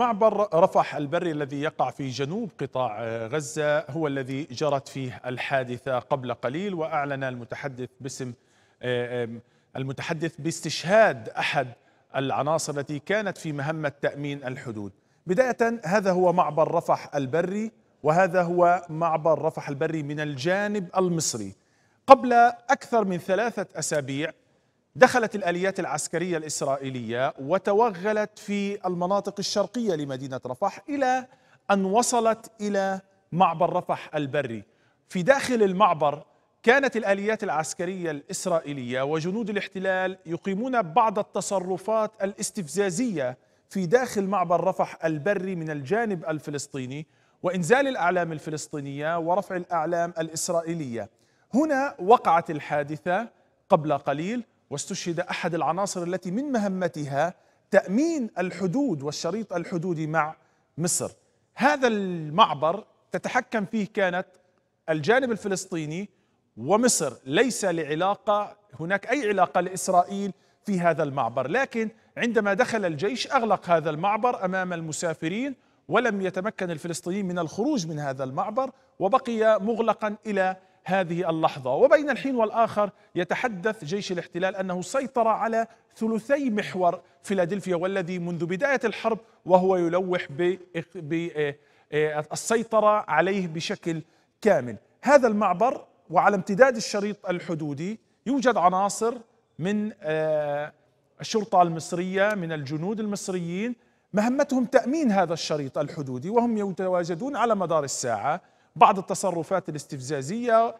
معبر رفح البري الذي يقع في جنوب قطاع آه، غزة هو الذي جرت فيه الحادثة قبل قليل وأعلن المتحدث باسم آه، المتحدث باستشهاد أحد العناصر التي كانت في مهمة تأمين الحدود بداية هذا هو معبر رفح البري وهذا هو معبر رفح البري من الجانب المصري قبل أكثر من ثلاثة أسابيع دخلت الآليات العسكرية الإسرائيلية وتوغلت في المناطق الشرقية لمدينة رفح إلى أن وصلت إلى معبر رفح البري في داخل المعبر كانت الآليات العسكرية الإسرائيلية وجنود الاحتلال يقيمون بعض التصرفات الاستفزازية في داخل معبر رفح البري من الجانب الفلسطيني وإنزال الأعلام الفلسطينية ورفع الأعلام الإسرائيلية هنا وقعت الحادثة قبل قليل واستشهد احد العناصر التي من مهمتها تامين الحدود والشريط الحدودي مع مصر هذا المعبر تتحكم فيه كانت الجانب الفلسطيني ومصر ليس لعلاقه هناك اي علاقه لاسرائيل في هذا المعبر لكن عندما دخل الجيش اغلق هذا المعبر امام المسافرين ولم يتمكن الفلسطينيين من الخروج من هذا المعبر وبقي مغلقا الى هذه اللحظة وبين الحين والآخر يتحدث جيش الاحتلال أنه سيطر على ثلثي محور فيلادلفيا والذي منذ بداية الحرب وهو يلوح بالسيطرة إيه، إيه، عليه بشكل كامل هذا المعبر وعلى امتداد الشريط الحدودي يوجد عناصر من آه، الشرطة المصرية من الجنود المصريين مهمتهم تأمين هذا الشريط الحدودي وهم يتواجدون على مدار الساعة بعض التصرفات الاستفزازية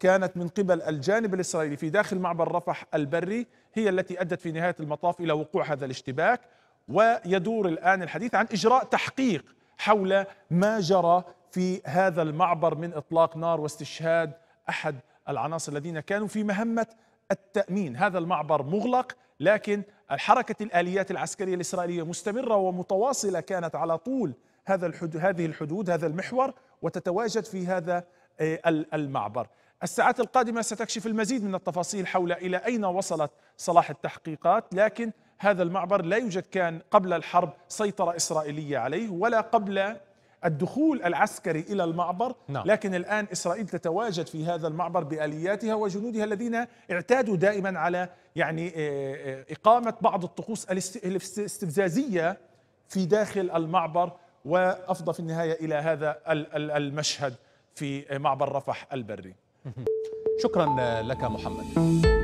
كانت من قبل الجانب الإسرائيلي في داخل معبر رفح البري هي التي أدت في نهاية المطاف إلى وقوع هذا الاشتباك ويدور الآن الحديث عن إجراء تحقيق حول ما جرى في هذا المعبر من إطلاق نار واستشهاد أحد العناصر الذين كانوا في مهمة التأمين هذا المعبر مغلق لكن الحركة الآليات العسكرية الإسرائيلية مستمرة ومتواصلة كانت على طول هذا الحدود هذه الحدود هذا المحور وتتواجد في هذا آه، المعبر الساعات القادمة ستكشف المزيد من التفاصيل حول إلى أين وصلت صلاح التحقيقات لكن هذا المعبر لا يوجد كان قبل الحرب سيطرة إسرائيلية عليه ولا قبل الدخول العسكري إلى المعبر نعم. لكن الآن إسرائيل تتواجد في هذا المعبر بآلياتها وجنودها الذين اعتادوا دائما على يعني آه، آه، إقامة بعض الطقوس الاستفزازية في داخل المعبر وافضى في النهايه الى هذا المشهد في معبر رفح البري شكرا لك محمد